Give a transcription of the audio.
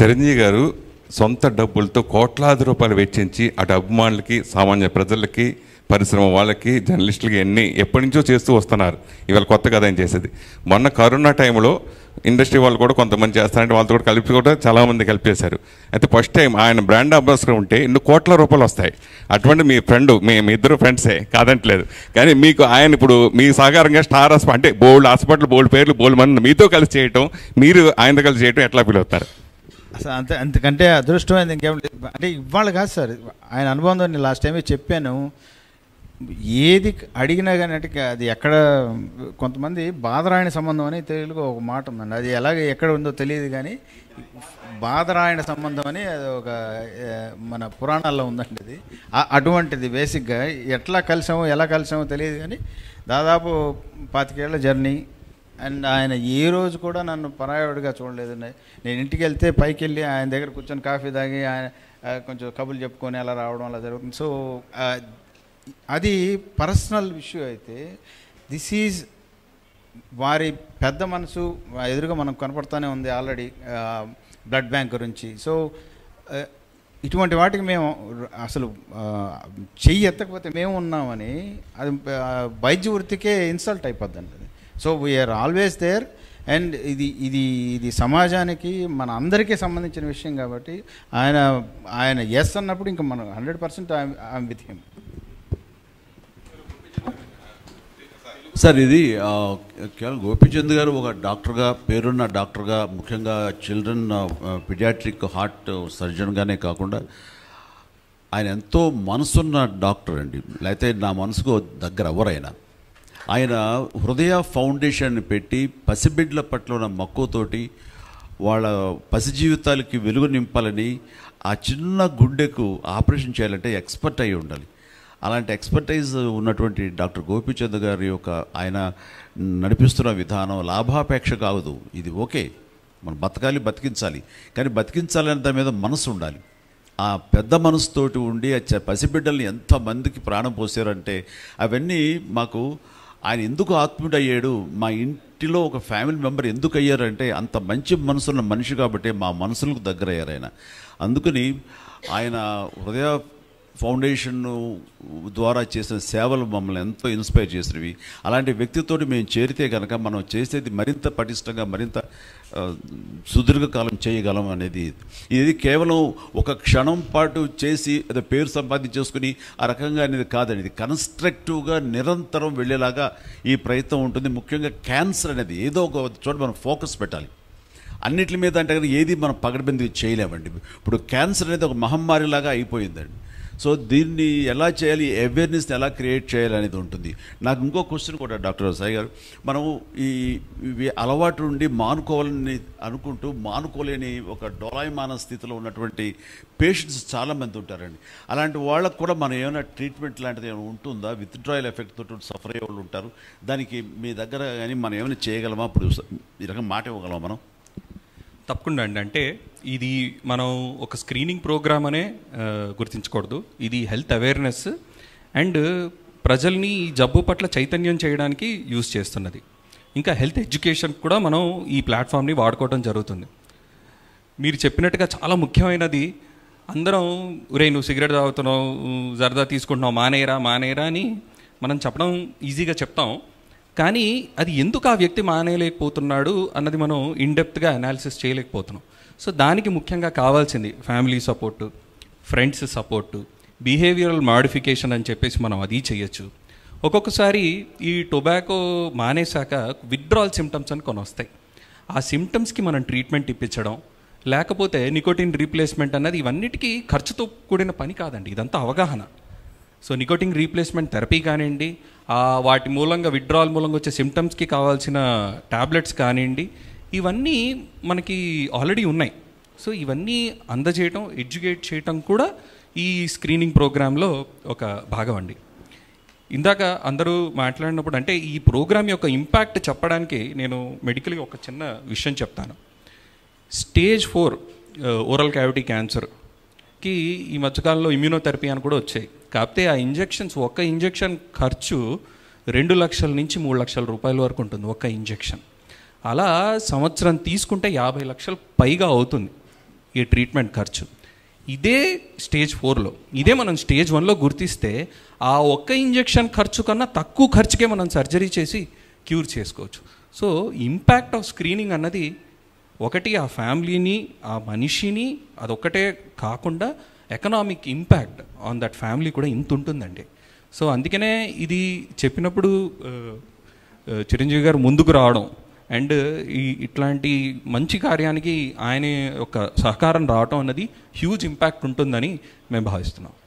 చిరంజీవి గారు సొంత డబ్బులతో కోట్లాది రూపాయలు వెచ్చించి అటు అభిమానులకి సామాన్య ప్రజలకి పరిశ్రమ వాళ్ళకి జర్నలిస్టులకి అన్నీ ఎప్పటి నుంచో చేస్తూ వస్తున్నారు ఇవాళ కొత్త కథ ఏం చేసేది మొన్న కరోనా టైంలో ఇండస్ట్రీ వాళ్ళు కూడా కొంతమంది చేస్తారంటే వాళ్ళతో కూడా కలిపి కూడా చాలామంది కలిపేశారు అయితే ఫస్ట్ టైం ఆయన బ్రాండ్ అంబాసిడర్ ఉంటే ఇన్ని కోట్ల రూపాయలు వస్తాయి అటువంటి మీ ఫ్రెండ్ మీ ఇద్దరు ఫ్రెండ్సే కాదంటలేదు కానీ మీకు ఆయన ఇప్పుడు మీ సహకారంగా స్టార్ హాస్పిటల్ అంటే బోల్డ్ హాస్పిటల్ బోల్డ్ పేర్లు బోల్డ్ మంది మీతో కలిసి చేయటం మీరు ఆయనతో కలిసి చేయటం ఎట్లా ఫీల్ అవుతారు అసలు అంత అంతకంటే అదృష్టమైంది ఇంకేం లేదు అంటే ఇవాళ కాదు సార్ ఆయన అనుభవంతో నేను లాస్ట్ టైమే చెప్పాను ఏది అడిగినా కానీ అంటే అది ఎక్కడ కొంతమంది బాధరాయణ సంబంధం అని తెలుగులో ఒక మాట ఉందండి అది ఎలాగ ఎక్కడ ఉందో తెలియదు కానీ బాధరాయణ సంబంధం అని అది ఒక మన పురాణాల్లో ఉందండి అది అటువంటిది బేసిక్గా ఎట్లా కలిసామో ఎలా కలిసామో తెలియదు కానీ దాదాపు పాతికేళ్ల జర్నీ అండ్ ఆయన ఏ రోజు కూడా నన్ను పరాయుడిగా చూడలేదు నేను ఇంటికి వెళ్తే పైకి వెళ్ళి ఆయన దగ్గర కూర్చొని కాఫీ తాగి ఆయన కొంచెం కబుర్లు చెప్పుకొని అలా రావడం అలా జరుగుతుంది సో అది పర్సనల్ ఇష్యూ అయితే దిస్ ఈజ్ వారి పెద్ద మనసు ఎదురుగా మనం కనపడుతూనే ఉంది ఆల్రెడీ బ్లడ్ బ్యాంక్ గురించి సో ఇటువంటి వాటికి మేము అసలు చెయ్యి ఎత్తకపోతే మేము ఉన్నామని అది వైద్య వృత్తికే ఇన్సల్ట్ అయిపోద్దండి so we are always there and ఇది ఇది ఇది సమాజానికి మన అందరికీ సంబంధించిన విషయం కాబట్టి ఆయన ఆయన ఎస్ అన్నప్పుడు ఇంకా మనం hundred percent I'm with him sir ఇది కేవలం గోపీచంద్ గారు ఒక డాక్టర్గా పేరున్న డాక్టర్గా ముఖ్యంగా చిల్డ్రన్ పిడియాట్రిక్ హార్ట్ సర్జన్గానే కాకుండా ఆయన ఎంతో మనసున్న డాక్టర్ అండి లేకపోతే నా మనసుకు దగ్గర ఎవరైనా ఆయన హృదయ ఫౌండేషన్ పెట్టి పసిబిడ్ల పట్ల ఉన్న మక్కువతోటి వాళ్ళ పసి జీవితాలకి వెలుగు నింపాలని ఆ చిన్న గుండెకు ఆపరేషన్ చేయాలంటే ఎక్స్పర్ట్ అయి ఉండాలి అలాంటి ఎక్స్పర్టైజ్ ఉన్నటువంటి డాక్టర్ గోపీచంద్ గారి యొక్క ఆయన నడిపిస్తున్న విధానం లాభాపేక్ష కాదు ఇది ఓకే మనం బతకాలి బతికించాలి కానీ బతికించాలనే దాని మీద మనసు ఉండాలి ఆ పెద్ద మనసుతోటి ఉండి పసిబిడ్డల్ని ఎంతమందికి ప్రాణం పోసారంటే అవన్నీ మాకు ఆయన ఎందుకు ఆత్మీయుడు అయ్యాడు మా ఇంటిలో ఒక ఫ్యామిలీ మెంబర్ ఎందుకు అయ్యారంటే అంత మంచి మనసున్న మనిషి కాబట్టి మా మనసులకు దగ్గరయ్యారు ఆయన అందుకని ఆయన హృదయ ఫౌండేషన్ ద్వారా చేసిన సేవలు మమ్మల్ని ఎంతో ఇన్స్పైర్ చేసినవి అలాంటి వ్యక్తితోటి మేము చేరితే కనుక మనం చేసేది మరింత పటిష్టంగా మరింత సుదీర్ఘకాలం చేయగలం అనేది ఇది కేవలం ఒక క్షణం పాటు చేసి అదే పేరు సంపాదించేసుకుని ఆ రకంగా అనేది కాదండి ఇది కన్స్ట్రక్టివ్గా నిరంతరం వెళ్ళేలాగా ఈ ప్రయత్నం ఉంటుంది ముఖ్యంగా క్యాన్సర్ అనేది ఏదో ఒక చోట మనం ఫోకస్ పెట్టాలి అన్నిటి మీద అంటే ఏది మనం పగడబంది చేయలేమండి ఇప్పుడు క్యాన్సర్ అనేది ఒక మహమ్మారిలాగా అయిపోయిందండి సో దీన్ని ఎలా చేయాలి అవేర్నెస్ని ఎలా క్రియేట్ చేయాలి అనేది ఉంటుంది నాకు ఇంకో క్వశ్చన్ కూడా డాక్టర్ సాయి గారు మనం ఈ అలవాటు నుండి మానుకోవాలని అనుకుంటూ మానుకోలేని ఒక డోలాయమాన స్థితిలో ఉన్నటువంటి పేషెంట్స్ చాలామంది ఉంటారండి అలాంటి వాళ్ళకు కూడా మనం ఏమైనా ట్రీట్మెంట్ లాంటిది ఏమైనా ఉంటుందా విత్డ్రాయల్ ఎఫెక్ట్ తోటి సఫర్ అయ్యే వాళ్ళు ఉంటారు దానికి మీ దగ్గర కానీ మనం ఏమైనా చేయగలమా ఇప్పుడు ఈ రకం మాట ఇవ్వగలమా మనం తప్పకుండా అండి అంటే ఇది మనం ఒక స్క్రీనింగ్ ప్రోగ్రామ్ అనే గుర్తించకూడదు ఇది హెల్త్ అవేర్నెస్ అండ్ ప్రజల్ని ఈ జబ్బు పట్ల చైతన్యం చేయడానికి యూజ్ చేస్తున్నది ఇంకా హెల్త్ ఎడ్యుకేషన్ కూడా మనం ఈ ప్లాట్ఫామ్ని వాడుకోవడం జరుగుతుంది మీరు చెప్పినట్టుగా చాలా ముఖ్యమైనది అందరం ఒరే నువ్వు సిగరెట్ తాగుతున్నావు జరదా తీసుకుంటున్నావు మానేయరా మానేరా అని మనం చెప్పడం ఈజీగా చెప్తాం కానీ అది ఎందుకు ఆ వ్యక్తి మానేయలేకపోతున్నాడు అన్నది మనం ఇన్డెప్త్గా అనాలిసిస్ చేయలేకపోతున్నాం సో దానికి ముఖ్యంగా కావాల్సింది family support friends support behavioural modification అని చెప్పేసి మనం అది చేయొచ్చు ఒక్కొక్కసారి ఈ టొబాకో మానేశాక విత్డ్రాల్ సిమ్టమ్స్ అని కొన్ని వస్తాయి ఆ సిమ్టమ్స్కి మనం ట్రీట్మెంట్ ఇప్పించడం లేకపోతే నికోటిన్ రీప్లేస్మెంట్ అన్నది ఇవన్నిటికీ ఖర్చుతో కూడిన పని కాదండి ఇదంతా అవగాహన సో నికోటిన్ రీప్లేస్మెంట్ థెరపీ కానివ్వండి వాటి మూలంగా విత్డ్రాల్ మూలంగా వచ్చే సిమ్టమ్స్కి కావాల్సిన ట్యాబ్లెట్స్ కానివ్వండి ఇవన్నీ మనకి ఆల్రెడీ ఉన్నాయి సో ఇవన్నీ అందజేయటం ఎడ్యుకేట్ చేయటం కూడా ఈ స్క్రీనింగ్ ప్రోగ్రాంలో ఒక భాగం అండి ఇందాక అందరూ మాట్లాడినప్పుడు అంటే ఈ ప్రోగ్రాం యొక్క ఇంపాక్ట్ చెప్పడానికి నేను మెడికల్గా ఒక చిన్న విషయం చెప్తాను స్టేజ్ ఫోర్ ఓరల్ క్యావిటీ క్యాన్సర్కి ఈ మధ్యకాలంలో ఇమ్యూనోథెరపీ అని కూడా వచ్చాయి కాకపోతే ఆ ఇంజెక్షన్స్ ఒక్క ఇంజెక్షన్ ఖర్చు రెండు లక్షల నుంచి మూడు లక్షల రూపాయల వరకు ఉంటుంది ఒక్క ఇంజెక్షన్ అలా సంవత్సరం తీసుకుంటే యాభై లక్షలు పైగా అవుతుంది ఈ ట్రీట్మెంట్ ఖర్చు ఇదే స్టేజ్ ఫోర్లో ఇదే మనం స్టేజ్ వన్లో గుర్తిస్తే ఆ ఒక్క ఇంజెక్షన్ ఖర్చు కన్నా తక్కువ ఖర్చుకే మనం సర్జరీ చేసి క్యూర్ చేసుకోవచ్చు సో ఇంపాక్ట్ ఆఫ్ స్క్రీనింగ్ అన్నది ఒకటి ఆ ఫ్యామిలీని ఆ మనిషిని అదొక్కటే కాకుండా economic impact on that family కూడా ఇంత ఉంటుందండి సో అందుకనే ఇది చెప్పినప్పుడు చిరంజీవి గారు ముందుకు రావడం అండ్ ఈ ఇట్లాంటి మంచి కార్యానికి ఆయన యొక్క సహకారం రావటం అన్నది హ్యూజ్ ఇంపాక్ట్ ఉంటుందని మేము భావిస్తున్నాం